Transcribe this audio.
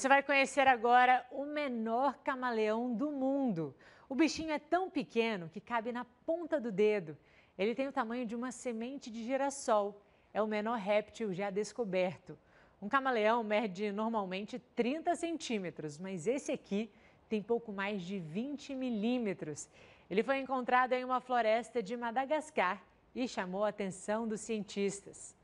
Você vai conhecer agora o menor camaleão do mundo. O bichinho é tão pequeno que cabe na ponta do dedo. Ele tem o tamanho de uma semente de girassol. É o menor réptil já descoberto. Um camaleão mede normalmente 30 centímetros, mas esse aqui tem pouco mais de 20 milímetros. Ele foi encontrado em uma floresta de Madagascar e chamou a atenção dos cientistas.